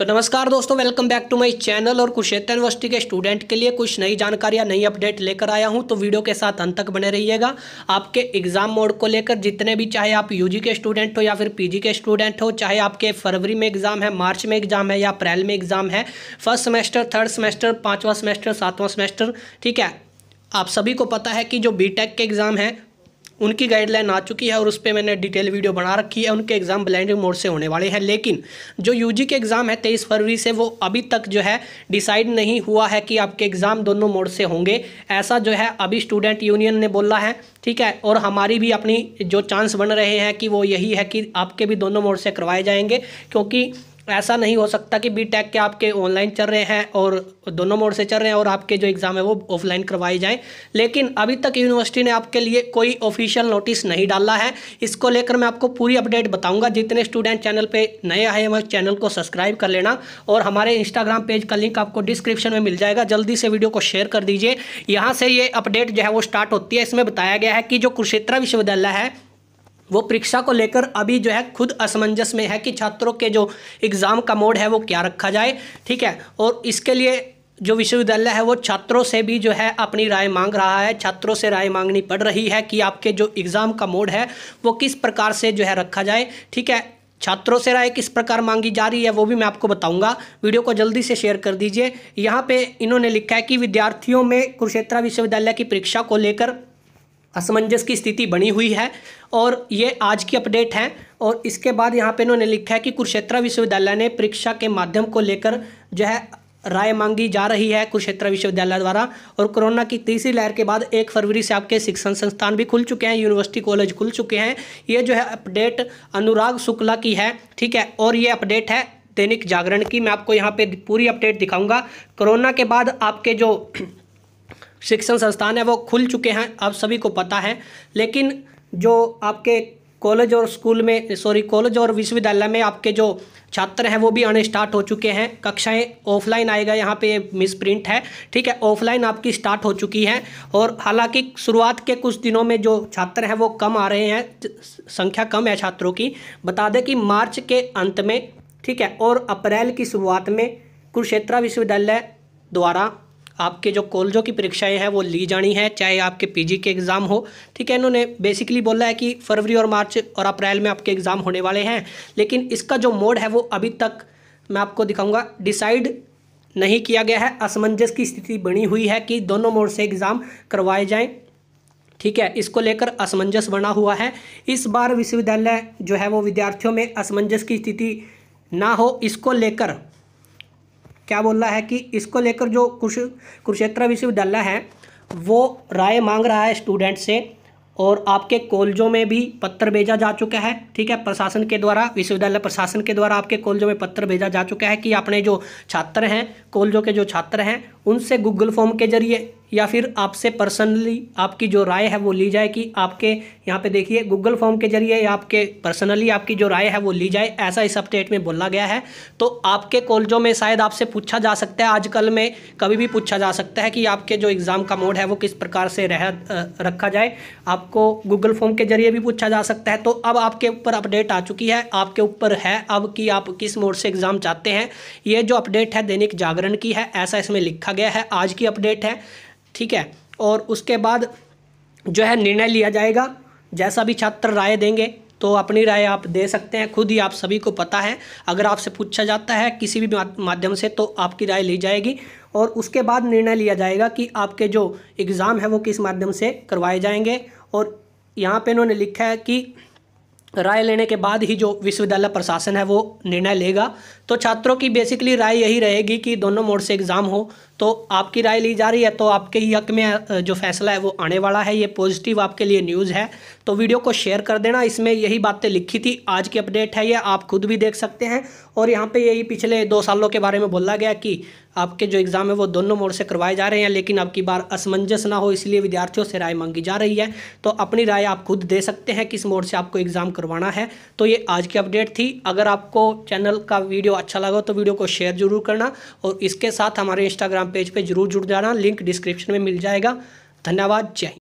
तो नमस्कार दोस्तों welcome back to my channel और कुशेत्र यूनिवर्सिटी के स्टूडेंट के लिए कुछ नई जानकारी या नई अपडेट लेकर आया हूं तो वीडियो के साथ अंत तक बने रहिएगा आपके एग्जाम मोड को लेकर जितने भी चाहे आप यूजी के स्टूडेंट हो या फिर पीजी के स्टूडेंट हो चाहे आपके फरवरी में एग्जाम है मार्च में एग्जाम है या अप्रैल में एग्जाम है फर्स्ट सेमेस्टर थर्ड सेमेस्टर पाँचवा सेमेस्टर सातवां सेमेस्टर ठीक है आप सभी को पता है कि जो बीटेक के एग्ज़ाम हैं उनकी गाइडलाइन आ चुकी है और उस पर मैंने डिटेल वीडियो बना रखी है उनके एग्ज़ाम ब्लाइंड मोड से होने वाले हैं लेकिन जो यू के एग्ज़ाम है तेईस फरवरी से वो अभी तक जो है डिसाइड नहीं हुआ है कि आपके एग्ज़ाम दोनों मोड से होंगे ऐसा जो है अभी स्टूडेंट यूनियन ने बोला है ठीक है और हमारी भी अपनी जो चांस बन रहे हैं कि वो यही है कि आपके भी दोनों मोड से करवाए जाएंगे क्योंकि ऐसा नहीं हो सकता कि बी टेक e के आपके ऑनलाइन चल रहे हैं और दोनों मोड से चल रहे हैं और आपके जो एग्ज़ाम है वो ऑफलाइन करवाए जाएं लेकिन अभी तक यूनिवर्सिटी ने आपके लिए कोई ऑफिशियल नोटिस नहीं डाला है इसको लेकर मैं आपको पूरी अपडेट बताऊंगा जितने स्टूडेंट चैनल पे नए आए हैं वह चैनल को सब्सक्राइब कर लेना और हमारे इंस्टाग्राम पेज का लिंक आपको डिस्क्रिप्शन में मिल जाएगा जल्दी से वीडियो को शेयर कर दीजिए यहाँ से ये अपडेट जो है वो स्टार्ट होती है इसमें बताया गया है कि जो कुरुक्षेत्रा विश्वविद्यालय है वो परीक्षा को लेकर अभी जो है खुद असमंजस में है कि छात्रों के जो एग्ज़ाम का मोड है वो क्या रखा जाए ठीक है और इसके लिए जो विश्वविद्यालय है वो छात्रों से भी जो है अपनी राय मांग रहा है छात्रों से राय मांगनी पड़ रही है कि आपके जो एग्ज़ाम का मोड है वो किस प्रकार से जो है रखा जाए ठीक है छात्रों से राय किस प्रकार मांगी जा रही है वो भी मैं आपको बताऊंगा वीडियो को जल्दी से शेयर कर दीजिए यहाँ पे इन्होंने लिखा है कि विद्यार्थियों में कुरुक्षेत्रा विश्वविद्यालय की परीक्षा को लेकर असमंजस की स्थिति बनी हुई है और ये आज की अपडेट है और इसके बाद यहाँ पे इन्होंने लिखा है कि कुरुक्षेत्र विश्वविद्यालय ने परीक्षा के माध्यम को लेकर जो है राय मांगी जा रही है कुरुक्षेत्र विश्वविद्यालय द्वारा और कोरोना की तीसरी लहर के बाद एक फरवरी से आपके शिक्षण संस्थान भी खुल चुके हैं यूनिवर्सिटी कॉलेज खुल चुके हैं ये जो है अपडेट अनुराग शुक्ला की है ठीक है और ये अपडेट है दैनिक जागरण की मैं आपको यहाँ पे पूरी अपडेट दिखाऊंगा कोरोना के बाद आपके जो शिक्षण संस्थान है वो खुल चुके हैं आप सभी को पता है लेकिन जो आपके कॉलेज और स्कूल में सॉरी कॉलेज और विश्वविद्यालय में आपके जो छात्र हैं वो भी आने स्टार्ट हो चुके हैं कक्षाएं ऑफलाइन आएगा यहाँ पे मिस प्रिंट है ठीक है ऑफलाइन आपकी स्टार्ट हो चुकी है और हालांकि शुरुआत के कुछ दिनों में जो छात्र हैं वो कम आ रहे हैं संख्या कम है छात्रों की बता दें कि मार्च के अंत में ठीक है और अप्रैल की शुरुआत में कुरुक्षेत्रा विश्वविद्यालय द्वारा आपके जो कॉलेजों की परीक्षाएं हैं वो ली जानी है चाहे आपके पीजी के एग्ज़ाम हो ठीक है इन्होंने बेसिकली बोला है कि फरवरी और मार्च और अप्रैल में आपके एग्ज़ाम होने वाले हैं लेकिन इसका जो मोड है वो अभी तक मैं आपको दिखाऊंगा डिसाइड नहीं किया गया है असमंजस की स्थिति बनी हुई है कि दोनों मोड से एग्ज़ाम करवाए जाएँ ठीक है इसको लेकर असमंजस बना हुआ है इस बार विश्वविद्यालय जो है वो विद्यार्थियों में असमंजस की स्थिति ना हो इसको लेकर क्या बोल रहा है कि इसको लेकर जो कुछ कुरुक्षेत्र विश्वविद्यालय है वो राय मांग रहा है स्टूडेंट से और आपके कॉलेजों में भी पत्र भेजा जा चुका है ठीक है प्रशासन के द्वारा विश्वविद्यालय प्रशासन के द्वारा आपके कॉलेजों में पत्र भेजा जा चुका है कि अपने जो छात्र हैं कॉलेजों के जो छात्र हैं उनसे गूगल फॉर्म के जरिए या फिर आपसे पर्सनली आपकी जो राय है वो ली जाए कि आपके यहाँ पे देखिए गूगल फॉर्म के जरिए या आपके पर्सनली आपकी जो राय है वो ली जाए ऐसा इस अपडेट में बोला गया है तो आपके कॉलेजों में शायद आपसे पूछा जा सकता है आजकल में कभी भी पूछा जा सकता है कि आपके जो एग्ज़ाम का मोड है वो किस प्रकार से रह रखा जाए आपको गूगल फॉर्म के जरिए भी पूछा जा सकता है तो अब आपके ऊपर अपडेट आ चुकी है आपके ऊपर है अब कि आप किस मोड से एग्ज़ाम चाहते हैं ये जो अपडेट है दैनिक जागरण की है ऐसा इसमें लिखा रखा गया है आज की अपडेट है ठीक है और उसके बाद जो है निर्णय लिया जाएगा जैसा भी छात्र राय देंगे तो अपनी राय आप दे सकते हैं खुद ही आप सभी को पता है अगर आपसे पूछा जाता है किसी भी माध्यम से तो आपकी राय ली जाएगी और उसके बाद निर्णय लिया जाएगा कि आपके जो एग्ज़ाम है वो किस माध्यम से करवाए जाएंगे और यहाँ पे इन्होंने लिखा है कि राय लेने के बाद ही जो विश्वविद्यालय प्रशासन है वो निर्णय लेगा तो छात्रों की बेसिकली राय यही रहेगी कि दोनों मोड से एग्ज़ाम हो तो आपकी राय ली जा रही है तो आपके ही हक में जो फैसला है वो आने वाला है ये पॉजिटिव आपके लिए न्यूज़ है तो वीडियो को शेयर कर देना इसमें यही बातें लिखी थी आज की अपडेट है ये आप खुद भी देख सकते हैं और यहाँ पे यही पिछले दो सालों के बारे में बोला गया कि आपके जो एग्ज़ाम है वो दोनों मोड से करवाए जा रहे हैं लेकिन आपकी बार असमंजस ना हो इसलिए विद्यार्थियों से राय मांगी जा रही है तो अपनी राय आप खुद दे सकते हैं किस मोड से आपको एग्ज़ाम करवाना है तो ये आज की अपडेट थी अगर आपको चैनल का वीडियो अच्छा लगा तो वीडियो को शेयर जरूर करना और इसके साथ हमारे इंस्टाग्राम पेज पे जरूर जुड़ जाना लिंक डिस्क्रिप्शन में मिल जाएगा धन्यवाद जय